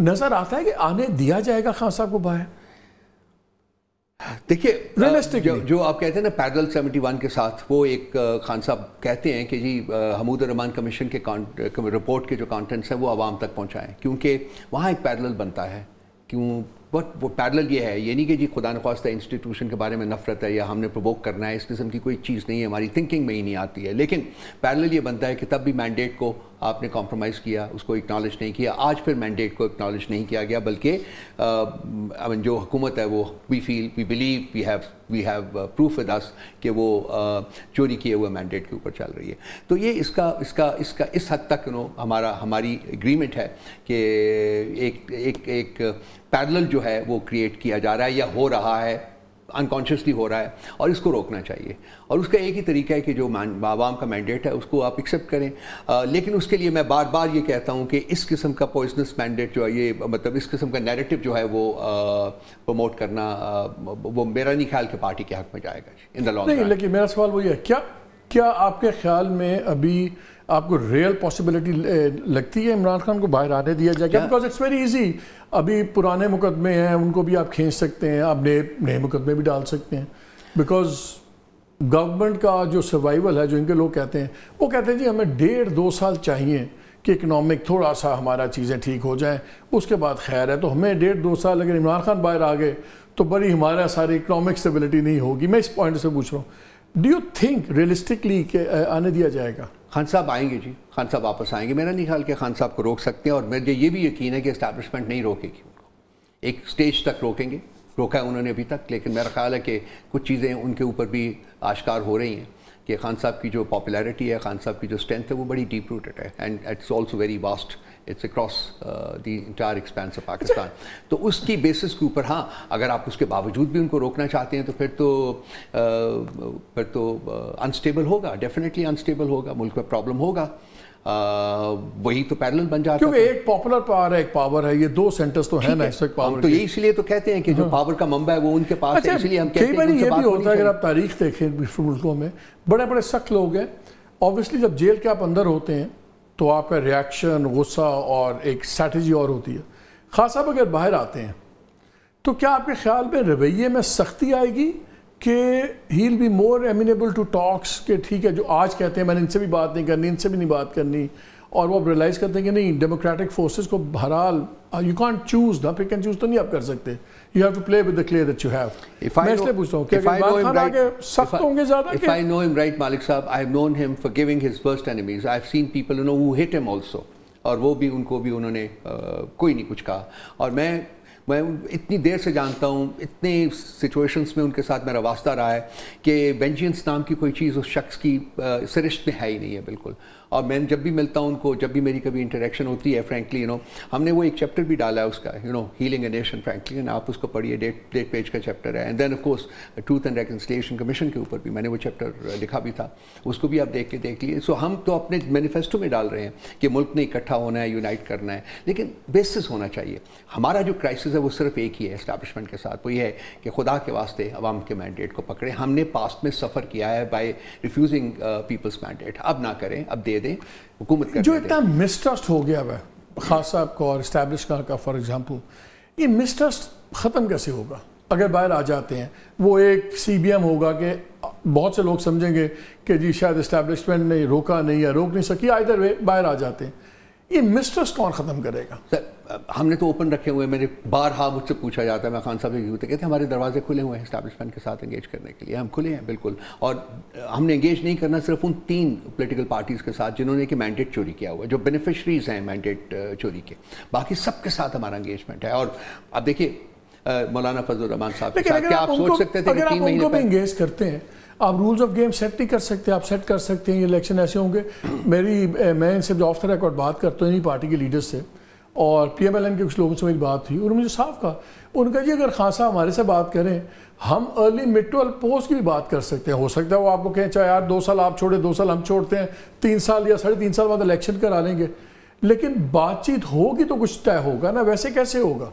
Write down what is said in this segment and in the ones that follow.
नजर आता है कि आने दिया जाएगा खान साहब को बाहर देखिए जो, जो आप कहते हैं ना पैदल वन के साथ वो एक खान साहब कहते हैं कि जी हमूद रहमान कमीशन के रिपोर्ट के जो कॉन्टेंट्स हैं वो आवाम तक पहुंचाएं क्योंकि वहाँ एक पैदल बनता है क्यों बट वो पैरल ये है ये नहीं कि जी खुदा नखास्ता इंस्टीट्यूशन के बारे में नफरत है या हमने प्रवोक करना है इस किस्म की कोई चीज़ नहीं है हमारी थिंकिंग में ही नहीं आती है लेकिन पैरल ये बनता है कि तब भी मैंडेट को आपने कॉम्प्रोमाइज़ किया उसको इक्नॉलेज नहीं किया आज फिर मैंडेट को इक्नॉलेज नहीं किया गया बल्कि जो हुकूमत है वो we feel we believe we have we have proof with us कि वो चोरी किए हुए मैंडेट के ऊपर चल रही है तो ये इसका इसका इसका इस हद तक नो हमारा हमारी एग्रीमेंट है कि एक एक एक पैरल जो है वो क्रिएट किया जा रहा है या हो रहा है अनकॉन्शियसली हो रहा है और इसको रोकना चाहिए और उसका एक ही तरीका है कि जो आवाम का मैंडेट है उसको आप एक्सेप्ट करें आ, लेकिन उसके लिए मैं बार बार ये कहता हूँ कि इस किस्म का पॉइजनस मैंडेट जो है ये मतलब इस किस्म का नैरेटिव जो है वो प्रमोट करना आ, वो मेरा नहीं ख्याल कि पार्टी के हक में जाएगा इन द लॉन्ग लेकिन मेरा सवाल वो ये है क्या क्या आपके ख्याल में अभी आपको रियल पॉसिबिलिटी लगती है इमरान खान को बाहर आने दिया जाएगा बिकॉज इट्स वेरी इजी अभी पुराने मुकदमे हैं उनको भी आप खींच सकते हैं आप नए नए मुकदमे भी डाल सकते हैं बिकॉज गवर्नमेंट का जो सर्वाइवल है जो इनके लोग कहते हैं वो कहते हैं जी हमें डेढ़ दो साल चाहिए कि इकनॉमिक थोड़ा सा हमारा चीज़ें ठीक हो जाएँ उसके बाद खैर है तो हमें डेढ़ दो साल अगर इमरान खान बाहर आ गए तो बड़ी हमारा सारी इकनॉमिक स्टेबिलिटी नहीं होगी मैं इस पॉइंट से पूछ रहा हूँ डू यू थिंक रियलिस्टिकली आने दिया जाएगा खान साहब आएंगे जी खान साहब वापस आएंगे मेरा नहीं ख्याल कि खान साहब को रोक सकते हैं और मेरे ये भी यकीन है कि इस्टेबलिशमेंट नहीं रोकेगी उनको एक स्टेज तक रोकेंगे रोका है उन्होंने अभी तक लेकिन मेरा ख्याल है कि कुछ चीज़ें उनके ऊपर भी आश्कार हो रही हैं कि खान साहब की जो पॉपुलैरिटी है खान साहब की जो स्ट्रेंथ है वो बड़ी डीप रूटेड है and it's also very vast it's across the entire expanse of Pakistan तो उसकी बेसिस के ऊपर हाँ अगर आप उसके बावजूद भी उनको रोकना चाहते हैं तो फिर तो आ, uh, फिर तो अनस्टेबल uh, होगा डेफिनेटली अनस्टेबल होगा मुल्क में प्रॉब्लम होगा uh, वही तो पैरल बन जाता क्योंकि एक पॉपुलर पावर है एक पावर है ये दो सेंटर्स तो है ना इस पावर तो ये इसलिए तो कहते हैं कि जो पावर हाँ। का मंबा है वो उनके पास अच्छा, है इसलिए हम कहते हैं ये भी होता है अगर आप तारीख देखें विश्व मुल्कों में बड़े बड़े सख्त लोग हैं ऑब्वियसली जब जेल के आप अंदर होते हैं तो आपका रिएक्शन गुस्सा और एक स्ट्रैटेजी और होती है ख़ास आप अगर बाहर आते हैं तो क्या आपके ख्याल में रवैये में सख्ती आएगी कि he be more amenable to talks के ठीक है जो आज कहते हैं मैंने इनसे भी बात नहीं करनी इनसे भी नहीं बात करनी और वो रियलाइज़ करते हैं कि नहीं डेमोक्रेटिक फोर्सेस को बहरहाल यू कॉन्ट चूज ना पिक एंड चूज तो नहीं आप कर सकते you have to play with the clear that you have मैं इसलिए पूछता पूछ रहा हूँ कि इमरान खान आगे सख्त होंगे ज़्यादा if I know him right Malik साहब I have known him for giving his worst enemies I have seen people you know who hit him also और वो भी उनको भी उन्होंने uh, कोई नहीं कुछ कहा और मैं मैं इतनी देर से जानता हूँ इतने सिचुएशंस में उनके साथ मेरा वास्ता रहा है कि बेंजियंस नाम की कोई चीज़ उस शख्स की सरिश्त uh, में है ही नहीं है बिल्कुल और मैं जब भी मिलता हूँ उनको जब भी मेरी कभी इंटरेक्शन होती है फ्रैंकली यू नो हमने वो एक चैप्टर भी डाला है उसका you know healing a nation frankly and आप उसको पढ़िए डेट डेट पेज का चैप्टर है and then course truth and reconciliation commission के ऊपर भी मैंने वो चैप्टर uh, लिखा भी था उसको भी आप देख के देख लिए सो हम तो अपने मैनिफेस्टो में डाल रहे हैं कि मुल्क ने इकट्ठा होना है यूनाइट करना है लेकिन बेसिस होना चाहिए हमारा जो क्राइसिस है वो सिर्फ एक ही है इस्टेब्लिशमेंट के साथ वो ये है कि खुदा के वास्ते अवाम के मैंडेट को पकड़े हमने पास्ट में सफ़र किया है बाई रिफ्यूजिंग पीपल्स मैंडेट अब ना करें अब दे दे दें हुकूमत जो इतना मिसट्रस्ट हो गया वह खास साहब का और इस्टेब्लिश का फॉर एग्जाम्पल ये मिसट्रस्ट ख़त्म कैसे होगा अगर बाहर आ जाते हैं वो एक सी बी एम होगा कि बहुत से लोग समझेंगे कि जी शायद इस्टेब्लिशमेंट ने रोका नहीं या रोक नहीं सकी आइदर वे बाहर आ जाते हैं ये मिस्ट्रस कौन ख़त्म करेगा सर हमने तो ओपन रखे हुए मेरे बार हाँ मुझसे पूछा जाता है मैं खान साहब से तो कहते हैं हमारे दरवाजे खुले हुए हैं इस्टेब्लिशमेंट के साथ एंगेज करने के लिए हम खुले हैं बिल्कुल और हमने एंगेज नहीं करना सिर्फ उन तीन पोलिटिकल पार्टीज़ के साथ जिन्होंने कि मैंडेट चोरी किया हुआ है जो बेनिफिशरीज हैं मैंडेट चोरी के बाकी सबके साथ हमारा एंगेजमेंट है और अब देखिए मौलाना फजल रहमान साहब के साथ क्या आप सोच सकते थे तीन महीने करते हैं आप रूल्स ऑफ गेम सेट नहीं कर सकते आप सेट कर सकते हैं ये इलेक्शन ऐसे होंगे मेरी मैं इनसे जो ऑफ द रिकॉर्ड बात करता हूँ पार्टी के लीडर्स से और पी एम एल एन के कुछ लोगों से मेरी बात हुई उन्होंने मुझे साफ कहा उनका जी अगर खासा हमारे से बात करें हम अर्ली मिड टू पोस्ट की भी बात कर सकते हैं हो सकता है वो आपको कहें चाहे अच्छा यार दो साल आप छोड़े दो साल हम छोड़ते हैं तीन साल या साढ़े तीन साल बाद इलेक्शन करा लेंगे लेकिन बातचीत होगी तो कुछ तय होगा ना वैसे कैसे होगा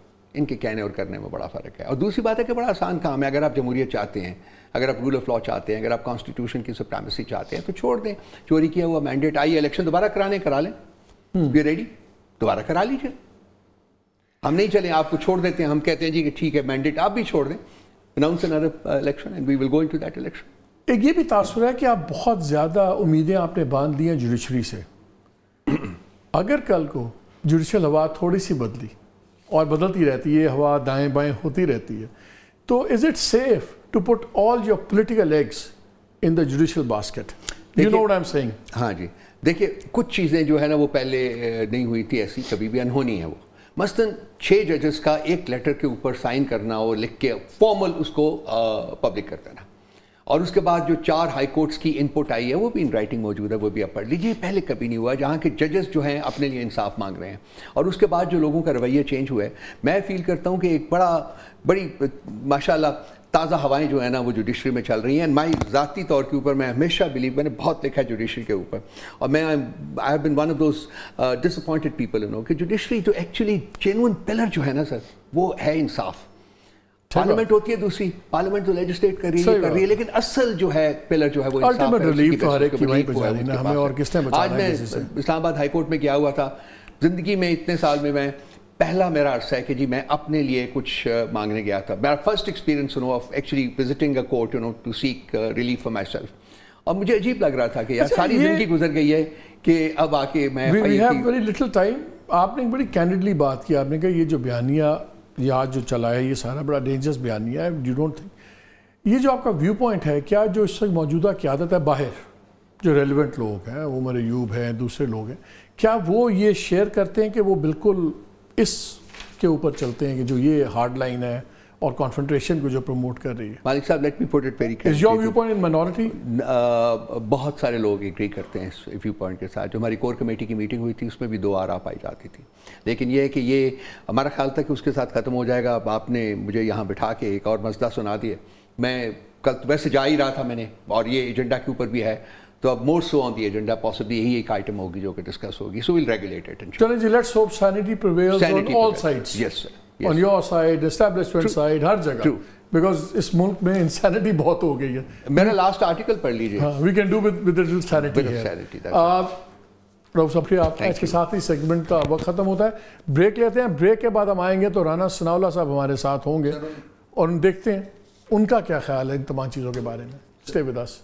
इनके कहने और करने में बड़ा फ़र्क है और दूसरी बात है कि बड़ा आसान काम है अगर आप जमहूरियत चाहते हैं अगर आप रूल ऑफ लॉ चाहते हैं अगर आप कॉन्स्टिट्यूशन की सुप्रामेसी चाहते हैं तो छोड़ दें चोरी किया हुआ मैंडेट आई इलेक्शन दोबारा कराने करा लें वी हम्म। रेडी दोबारा करा लीजिए हम नहीं चले आपको छोड़ देते हैं हम कहते हैं जी कि ठीक है मैंडेट आप भी छोड़ दें announce another election and we will go into that election एक ये भी तासर है कि आप बहुत ज़्यादा उम्मीदें आपने बांध दी हैं जुडिशरी से अगर कल को जुडिशल हवा थोड़ी सी बदली और बदलती रहती है हवा दाएं बाएं होती रहती है तो is it safe to put all your political eggs in the judicial basket you know I am saying हाँ जी देखिए कुछ चीज़ें जो है ना वो पहले नहीं हुई थी ऐसी कभी भी अनहोनी है वो मसलन छः जजेस का एक लेटर के ऊपर साइन करना और लिख के फॉर्मल उसको पब्लिक कर देना और उसके बाद जो चार हाई कोर्ट्स की इनपुट आई है वो भी इन राइटिंग मौजूद है वो भी आप पढ़ लीजिए पहले कभी नहीं हुआ जहाँ के जजेस जो हैं अपने लिए इंसाफ मांग रहे हैं और उसके बाद जो लोगों का रवैया चेंज हुआ है मैं फील करता हूँ कि एक बड़ा बड़ी माशाल्लाह ताज़ा हवाएं जो है ना वो जुडिशरी में चल रही हैं एंड माई ज़ाती तौर के ऊपर मैं हमेशा बिलीव मैंने बहुत लिखा है जुडिशरी के ऊपर और मैं I have been one of those disappointed people no कि जुडिशरी जो एक्चुअली जेनुअन पिलर जो है ना सर वो है इंसाफ़ पार्लियामेंट होती है दूसरी पार्लियामेंट तो लेजिस्लेट कर रही है कर रही है लेकिन असल जो है पिलर जो है वो अल्टीमेट रिलीफ तो हर एक की वहीं पहुंचानी ना हमें और किसने बचाना है इस्लामाबाद हाई कोर्ट में गया हुआ था जिंदगी में इतने साल में मैं पहला मेरा अरसा है कि जी मैं अपने लिए कुछ मांगने गया था मेरा first experience you know of actually visiting a court you know to seek relief for myself और मुझे अजीब लग रहा था कि यार अच्छा, सारी जिंदगी गुजर गई है कि अब आके मैं we have very little time आपने एक बड़ी कैंडिडली बात की आपने कहा ये जो बयानिया ये आज जो चला है ये सारा बड़ा डेंजरस बयानिया है यू डोंट थिंक ये जो आपका व्यू पॉइंट है क्या जो इस वक्त मौजूदा क्यादत है बाहर जो रेलिवेंट लोग हैं वो मेरे यूब हैं दूसरे लोग हैं क्या वो ये शेयर करते हैं कि वो बिल्कुल इस के ऊपर चलते हैं कि जो ये हार्ड लाइन है और कॉन्फेंट्रेशन को जो प्रमोट कर रही है मालिक साहब let me put it very clear is your view point in minority बहुत सारे लोग एग्री करते हैं इस व्यू पॉइंट के साथ जो हमारी कोर कमेटी की मीटिंग हुई थी उसमें भी दो आर आ पाई जाती थी लेकिन यह है कि ये हमारा ख्याल था कि उसके साथ ख़त्म हो जाएगा अब आपने मुझे यहाँ बिठा के एक और मसला सुना दिया मैं कल तो वैसे जा ही रहा था मैंने और ये एजेंडा के ऊपर भी है तो अब more so on the agenda possibly यही एक आइटम होगी जो कि डिस्कस होगी सो विल रेगुलेटेड इट जी let's hope sanity prevails on all sides yes sir on your side establishment side हर जगह बिकॉज इस मुल्क में इंसैनिटी बहुत हो गई है मैंने लास्ट आर्टिकल पढ़ लीजिए वी कैन डू विद आप प्रभु सफरी आपका इसके साथ ही सेगमेंट का वक्त ख़त्म होता है ब्रेक लेते हैं ब्रेक के बाद हम आएंगे तो राना सनावला साहब हमारे साथ होंगे और देखते हैं उनका क्या ख्याल है इन तमाम चीज़ों के बारे में स्टे विद अस